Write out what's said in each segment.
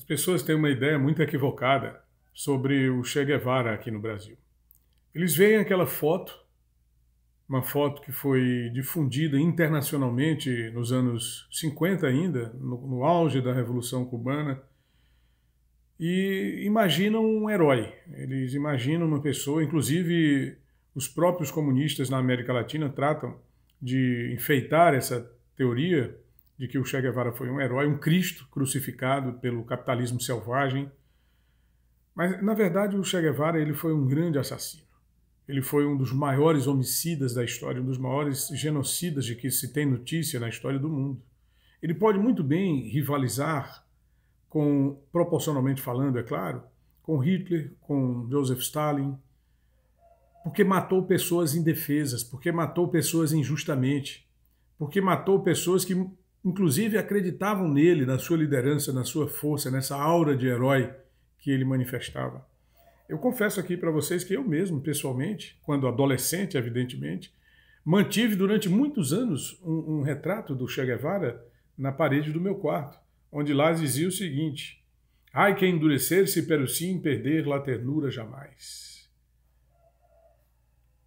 As pessoas têm uma ideia muito equivocada sobre o Che Guevara aqui no Brasil. Eles veem aquela foto, uma foto que foi difundida internacionalmente nos anos 50 ainda, no, no auge da Revolução Cubana, e imaginam um herói. Eles imaginam uma pessoa, inclusive os próprios comunistas na América Latina tratam de enfeitar essa teoria de que o Che Guevara foi um herói, um Cristo crucificado pelo capitalismo selvagem. Mas, na verdade, o Che Guevara ele foi um grande assassino. Ele foi um dos maiores homicidas da história, um dos maiores genocidas de que se tem notícia na história do mundo. Ele pode muito bem rivalizar com, proporcionalmente falando, é claro, com Hitler, com Joseph Stalin, porque matou pessoas indefesas, porque matou pessoas injustamente, porque matou pessoas que inclusive acreditavam nele, na sua liderança, na sua força, nessa aura de herói que ele manifestava. Eu confesso aqui para vocês que eu mesmo, pessoalmente, quando adolescente, evidentemente, mantive durante muitos anos um, um retrato do Che Guevara na parede do meu quarto, onde lá dizia o seguinte: Ai que endurecer-se pero sim perder la ternura jamais.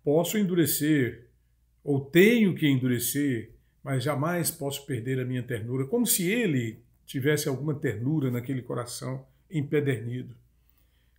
Posso endurecer, ou tenho que endurecer, mas jamais posso perder a minha ternura, como se ele tivesse alguma ternura naquele coração empedernido.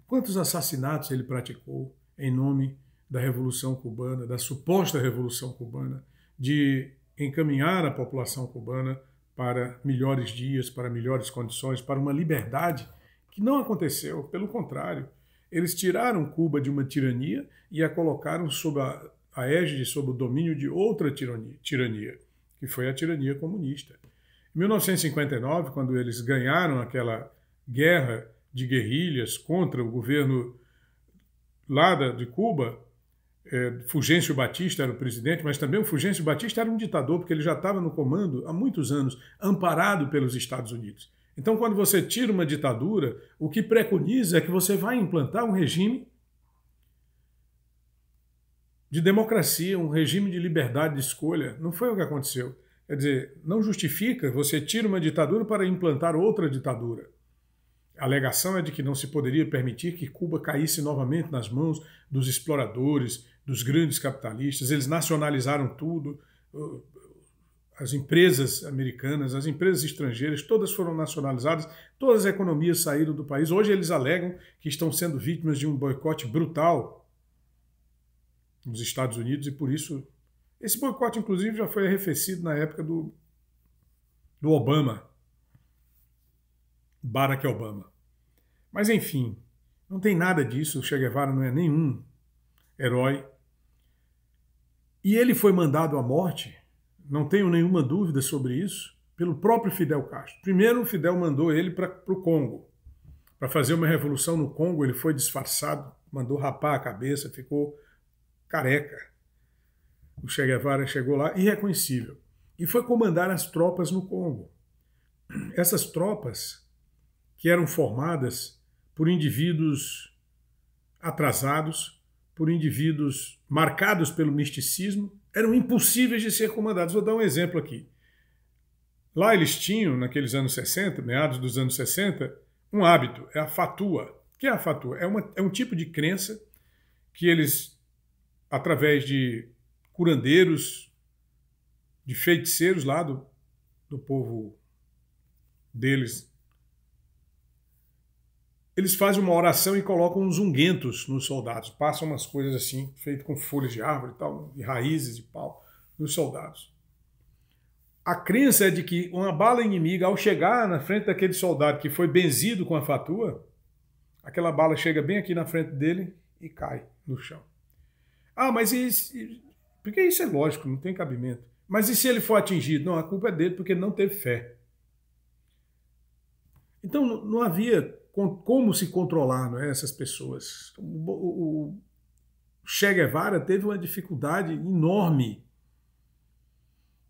Quantos assassinatos ele praticou em nome da Revolução Cubana, da suposta Revolução Cubana, de encaminhar a população cubana para melhores dias, para melhores condições, para uma liberdade que não aconteceu, pelo contrário. Eles tiraram Cuba de uma tirania e a colocaram sob a, a égide, sob o domínio de outra tirania que foi a tirania comunista. Em 1959, quando eles ganharam aquela guerra de guerrilhas contra o governo lá de Cuba, é, Fulgêncio Batista era o presidente, mas também o Fulgêncio Batista era um ditador, porque ele já estava no comando há muitos anos, amparado pelos Estados Unidos. Então, quando você tira uma ditadura, o que preconiza é que você vai implantar um regime de democracia, um regime de liberdade de escolha. Não foi o que aconteceu. Quer dizer, não justifica você tira uma ditadura para implantar outra ditadura. A alegação é de que não se poderia permitir que Cuba caísse novamente nas mãos dos exploradores, dos grandes capitalistas. Eles nacionalizaram tudo. As empresas americanas, as empresas estrangeiras, todas foram nacionalizadas, todas as economias saíram do país. Hoje eles alegam que estão sendo vítimas de um boicote brutal nos Estados Unidos e por isso esse boicote, inclusive, já foi arrefecido na época do, do Obama, Barack Obama. Mas, enfim, não tem nada disso. O Che Guevara não é nenhum herói. E ele foi mandado à morte, não tenho nenhuma dúvida sobre isso, pelo próprio Fidel Castro. Primeiro, Fidel mandou ele para o Congo. Para fazer uma revolução no Congo, ele foi disfarçado, mandou rapar a cabeça, ficou careca. O Che Guevara chegou lá irreconhecível e foi comandar as tropas no Congo. Essas tropas, que eram formadas por indivíduos atrasados, por indivíduos marcados pelo misticismo, eram impossíveis de ser comandados. Vou dar um exemplo aqui. Lá eles tinham, naqueles anos 60, meados dos anos 60, um hábito, é a fatua. O que é a fatua? É, uma, é um tipo de crença que eles, através de curandeiros, de feiticeiros lá do, do povo deles. Eles fazem uma oração e colocam uns unguentos nos soldados, passam umas coisas assim, feito com folhas de árvore e tal, de raízes de pau, nos soldados. A crença é de que uma bala inimiga, ao chegar na frente daquele soldado que foi benzido com a fatua, aquela bala chega bem aqui na frente dele e cai no chão. Ah, mas e, porque isso é lógico, não tem cabimento. Mas e se ele for atingido? Não, a culpa é dele porque ele não teve fé. Então não havia como se controlar não é, essas pessoas. O, Che Guevara teve uma dificuldade enorme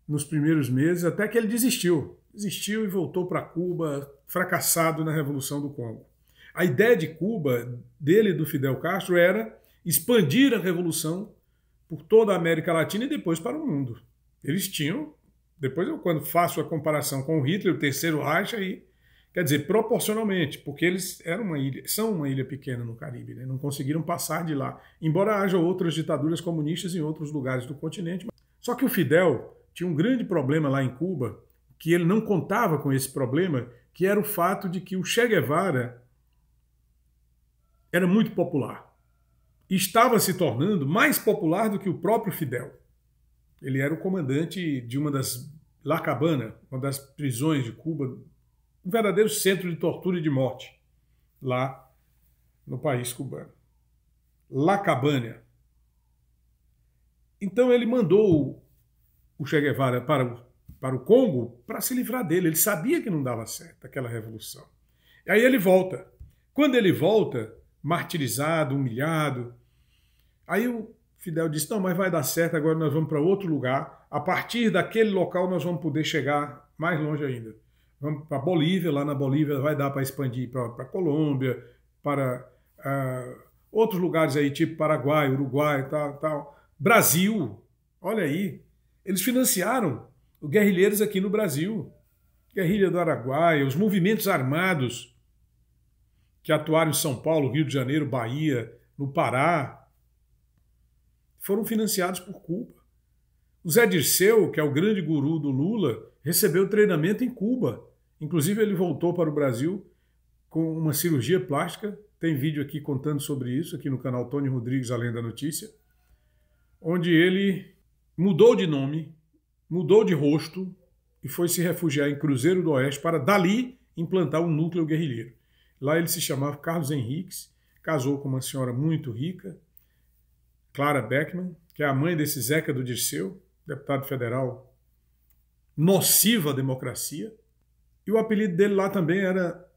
nos primeiros meses, até que ele desistiu. Desistiu e voltou para Cuba, fracassado na Revolução do Congo. A ideia de Cuba, dele e do Fidel Castro, era expandir a revolução por toda a América Latina e depois para o mundo. Eles tinham, depois eu quando faço a comparação com o Hitler, o terceiro Reich, aí, quer dizer, proporcionalmente, porque eles eram uma ilha, são uma ilha pequena no Caribe, né? não conseguiram passar de lá, embora haja outras ditaduras comunistas em outros lugares do continente. Só que o Fidel tinha um grande problema lá em Cuba, que ele não contava com esse problema, que era o fato de que o Che Guevara era muito popular estava se tornando mais popular do que o próprio Fidel. Ele era o comandante de uma das La Cabana, uma das prisões de Cuba, um verdadeiro centro de tortura e de morte lá no país cubano. La Cabana. Então ele mandou o Che Guevara para o, para o Congo para se livrar dele. Ele sabia que não dava certo aquela revolução. E aí ele volta. Quando ele volta, martirizado, humilhado. Aí o Fidel disse: Não, mas vai dar certo, agora nós vamos para outro lugar. A partir daquele local nós vamos poder chegar mais longe ainda. Vamos para Bolívia, lá na Bolívia vai dar para expandir para Colômbia, para uh, outros lugares aí, tipo Paraguai, Uruguai, tal, tal. Brasil, olha aí. Eles financiaram os guerrilheiros aqui no Brasil. Guerrilha do Araguaia, os movimentos armados que atuaram em São Paulo, Rio de Janeiro, Bahia, no Pará, foram financiados por Cuba. O Zé Dirceu, que é o grande guru do Lula, recebeu treinamento em Cuba. Inclusive, ele voltou para o Brasil com uma cirurgia plástica. Tem vídeo aqui contando sobre isso, aqui no canal Tony Rodrigues, Além da Notícia, onde ele mudou de nome, mudou de rosto e foi se refugiar em Cruzeiro do Oeste para dali implantar um núcleo guerrilheiro. Lá ele se chamava Carlos Henriques, casou com uma senhora muito rica, Clara Beckman, que é a mãe desse Zeca do Dirceu, deputado federal nocivo à democracia. E o apelido dele lá também era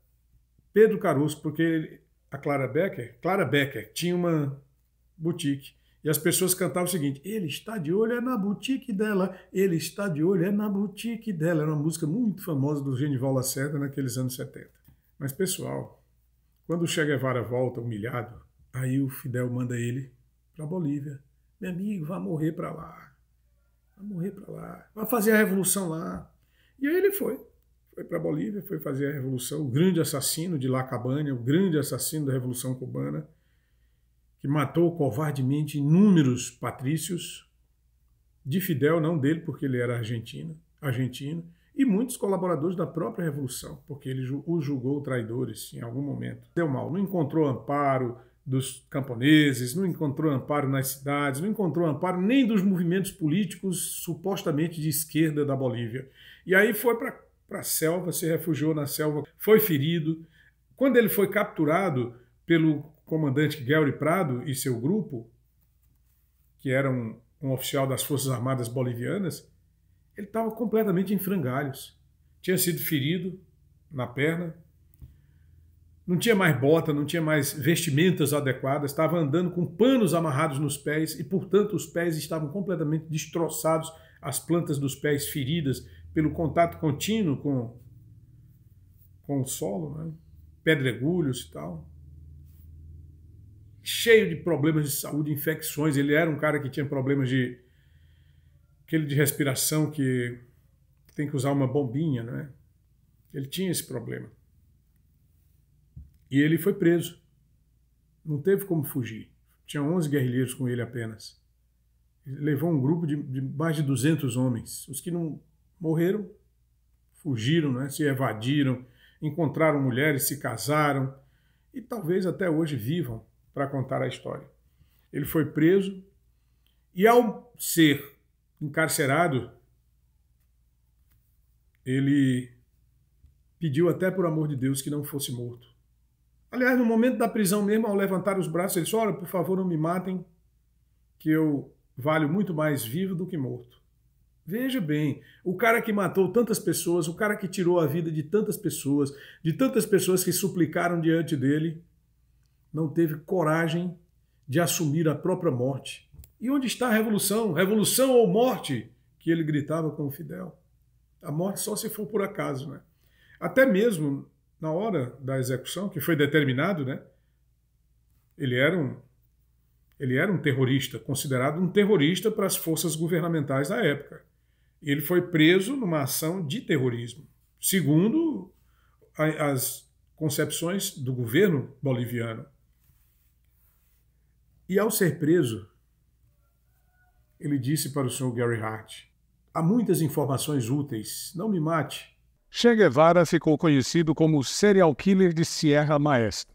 Pedro Caruso, porque a Clara Becker, Clara Becker tinha uma boutique e as pessoas cantavam o seguinte: ele está de olho é na boutique dela, ele está de olho é na boutique dela. Era uma música muito famosa do Genival Lacerda naqueles anos 70. Mas pessoal, quando o Che Guevara volta humilhado, aí o Fidel manda ele para Bolívia. Meu amigo, vai morrer para lá. Vai morrer para lá. Vai fazer a revolução lá. E aí ele foi. Foi para Bolívia, foi fazer a revolução. O grande assassino de La Cabana, o grande assassino da Revolução Cubana, que matou covardemente inúmeros patrícios. De Fidel, não dele, porque ele era argentino. argentino e muitos colaboradores da própria Revolução, porque ele os julgou traidores em algum momento. Deu mal, não encontrou amparo dos camponeses, não encontrou amparo nas cidades, não encontrou amparo nem dos movimentos políticos supostamente de esquerda da Bolívia. E aí foi para a selva, se refugiou na selva, foi ferido. Quando ele foi capturado pelo comandante Guilherme Prado e seu grupo, que era um, um oficial das Forças Armadas Bolivianas, ele estava completamente em frangalhos. Tinha sido ferido na perna, não tinha mais bota, não tinha mais vestimentas adequadas, estava andando com panos amarrados nos pés e, portanto, os pés estavam completamente destroçados, as plantas dos pés feridas pelo contato contínuo com, com o solo, né? pedregulhos e tal. Cheio de problemas de saúde, infecções. Ele era um cara que tinha problemas de aquele de respiração que tem que usar uma bombinha, não é? Ele tinha esse problema. E ele foi preso. Não teve como fugir. Tinha 11 guerrilheiros com ele apenas. Ele levou um grupo de, de mais de 200 homens. Os que não morreram fugiram, né? se evadiram, encontraram mulheres, se casaram e talvez até hoje vivam para contar a história. Ele foi preso e, ao ser encarcerado, ele pediu até por amor de Deus que não fosse morto. Aliás, no momento da prisão mesmo, ao levantar os braços, ele disse: Olha, por favor, não me matem, que eu valho muito mais vivo do que morto. Veja bem, o cara que matou tantas pessoas, o cara que tirou a vida de tantas pessoas, de tantas pessoas que suplicaram diante dele, não teve coragem de assumir a própria morte e onde está a revolução? Revolução ou morte? Que ele gritava com o Fidel. A morte só se for por acaso, né? Até mesmo na hora da execução, que foi determinado, né? Ele era um, ele era um terrorista, considerado um terrorista para as forças governamentais da época. Ele foi preso numa ação de terrorismo, segundo as concepções do governo boliviano. E ao ser preso, ele disse para o Sr. Gary Hart: Há muitas informações úteis, não me mate. Che Guevara ficou conhecido como o serial killer de Sierra Maestra.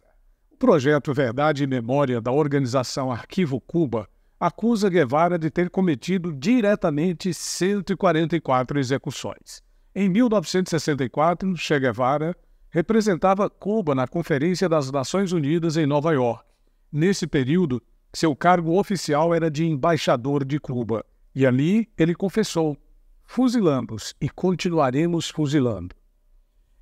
O projeto Verdade e Memória da organização Arquivo Cuba acusa Guevara de ter cometido diretamente 144 execuções. Em 1964, Che Guevara representava Cuba na Conferência das Nações Unidas em Nova York. Nesse período, seu cargo oficial era de embaixador de Cuba, e ali ele confessou: fuzilamos e continuaremos fuzilando.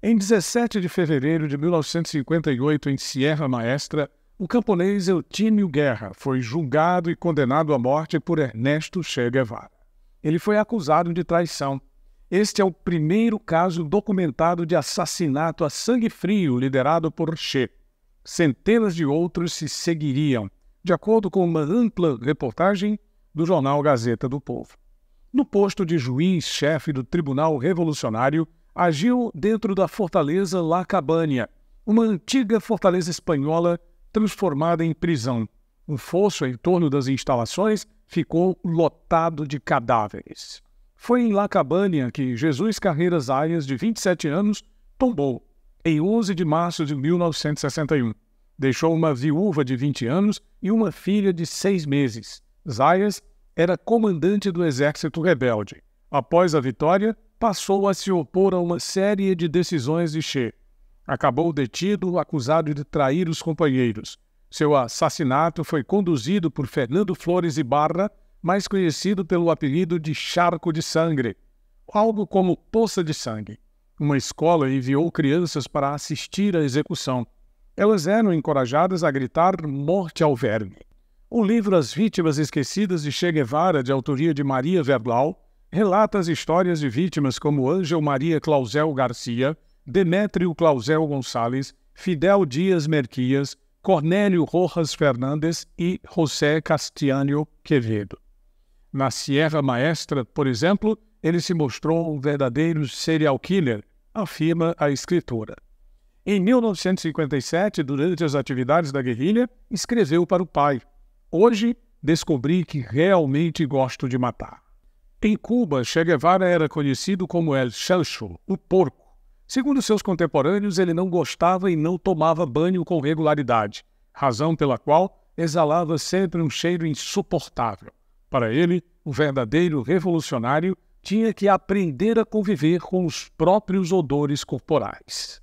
Em 17 de fevereiro de 1958, em Sierra Maestra, o camponês Eutínio Guerra foi julgado e condenado à morte por Ernesto Che Guevara. Ele foi acusado de traição. Este é o primeiro caso documentado de assassinato a sangue frio liderado por Che. Centenas de outros se seguiriam, de acordo com uma ampla reportagem do jornal Gazeta do Povo. No posto de juiz-chefe do Tribunal Revolucionário, agiu dentro da fortaleza La Cabania, uma antiga fortaleza espanhola transformada em prisão. Um fosso em torno das instalações ficou lotado de cadáveres. Foi em La Cabania que Jesus Carreiras Arias, de 27 anos, tombou, em 11 de março de 1961. Deixou uma viúva de 20 anos e uma filha de seis meses. Zayas era comandante do exército rebelde. Após a vitória, passou a se opor a uma série de decisões de Che. Acabou detido, acusado de trair os companheiros. Seu assassinato foi conduzido por Fernando Flores Ibarra, mais conhecido pelo apelido de Charco de Sangue, algo como Poça de Sangue. Uma escola enviou crianças para assistir à execução. Elas eram encorajadas a gritar morte ao verme. O livro As Vítimas Esquecidas de Che Guevara, de autoria de Maria Verblau, relata as histórias de vítimas como Ângel Maria Clausel Garcia, Demétrio Clausel Gonçalves, Fidel Dias Merquias, Cornélio Rojas Fernandes e José Castiano Quevedo. Na Sierra Maestra, por exemplo, ele se mostrou um verdadeiro serial killer, afirma a escritora. Em 1957, durante as atividades da guerrilha, escreveu para o pai: Hoje descobri que realmente gosto de matar. Em Cuba, Che Guevara era conhecido como El Chancho, o porco. Segundo seus contemporâneos, ele não gostava e não tomava banho com regularidade, razão pela qual exalava sempre um cheiro insuportável. Para ele, o verdadeiro revolucionário tinha que aprender a conviver com os próprios odores corporais.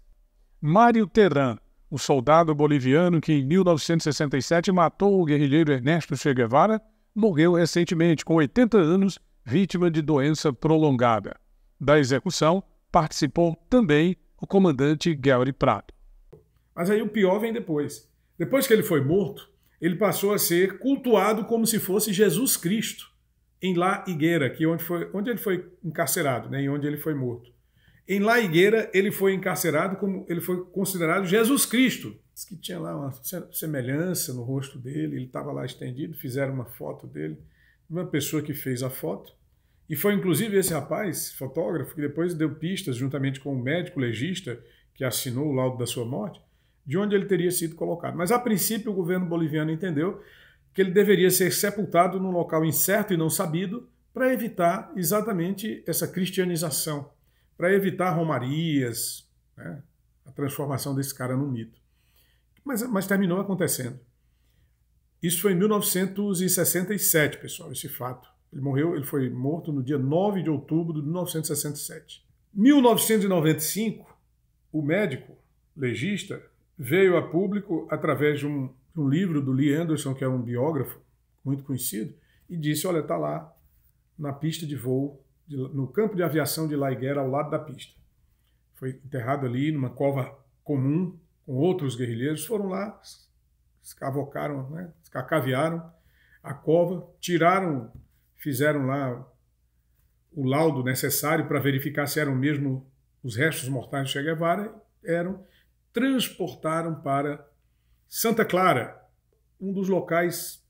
Mário Terán, o um soldado boliviano que em 1967 matou o guerrilheiro Ernesto Che Guevara, morreu recentemente, com 80 anos, vítima de doença prolongada. Da execução, participou também o comandante Gary Prado. Mas aí o pior vem depois. Depois que ele foi morto, ele passou a ser cultuado como se fosse Jesus Cristo, em La Higuera, que é onde, foi, onde ele foi encarcerado né, e onde ele foi morto. Em Laigueira, ele foi encarcerado como ele foi considerado Jesus Cristo. Diz que tinha lá uma semelhança no rosto dele, ele estava lá estendido, fizeram uma foto dele, uma pessoa que fez a foto. E foi inclusive esse rapaz, fotógrafo, que depois deu pistas, juntamente com o médico legista que assinou o laudo da sua morte, de onde ele teria sido colocado. Mas a princípio o governo boliviano entendeu que ele deveria ser sepultado num local incerto e não sabido para evitar exatamente essa cristianização para evitar romarias, né? a transformação desse cara num mito. Mas, mas terminou acontecendo. Isso foi em 1967, pessoal, esse fato. Ele morreu, ele foi morto no dia 9 de outubro de 1967. 1995, o médico legista veio a público através de um, um livro do Lee Anderson, que é um biógrafo muito conhecido, e disse: Olha, está lá na pista de voo de, no campo de aviação de Laiguera, ao lado da pista. Foi enterrado ali numa cova comum com outros guerrilheiros, foram lá, escavocaram, né, escacavearam a cova, tiraram, fizeram lá o laudo necessário para verificar se eram mesmo os restos mortais de Che Guevara, eram, transportaram para Santa Clara, um dos locais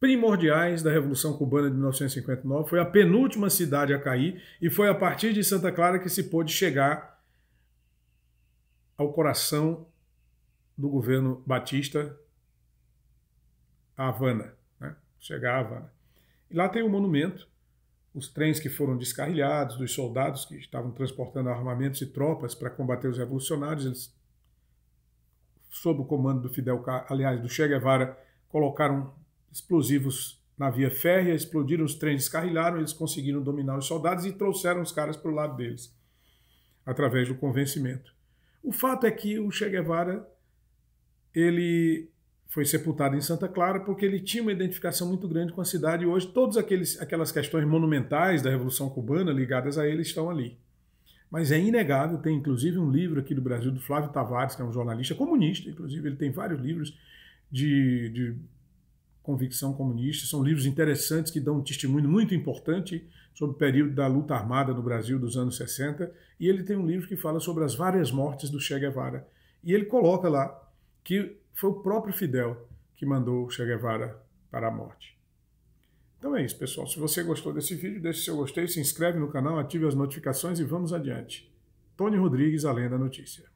primordiais da Revolução Cubana de 1959, foi a penúltima cidade a cair e foi a partir de Santa Clara que se pôde chegar ao coração do governo Batista, a Havana, né? chegar a Havana. E lá tem o um monumento, os trens que foram descarrilhados, dos soldados que estavam transportando armamentos e tropas para combater os revolucionários, eles, sob o comando do Fidel Castro, aliás, do Che Guevara, colocaram explosivos na via férrea, explodiram os trens, descarrilharam, eles conseguiram dominar os soldados e trouxeram os caras para o lado deles, através do convencimento. O fato é que o Che Guevara ele foi sepultado em Santa Clara porque ele tinha uma identificação muito grande com a cidade e hoje todas aqueles, aquelas questões monumentais da Revolução Cubana ligadas a ele estão ali. Mas é inegável, tem inclusive um livro aqui do Brasil do Flávio Tavares, que é um jornalista comunista, inclusive ele tem vários livros de, de Convicção Comunista. São livros interessantes que dão um testemunho muito importante sobre o período da luta armada no Brasil dos anos 60. E ele tem um livro que fala sobre as várias mortes do Che Guevara. E ele coloca lá que foi o próprio Fidel que mandou Che Guevara para a morte. Então é isso, pessoal. Se você gostou desse vídeo, deixe seu gostei, se inscreve no canal, ative as notificações e vamos adiante. Tony Rodrigues, Além da Notícia.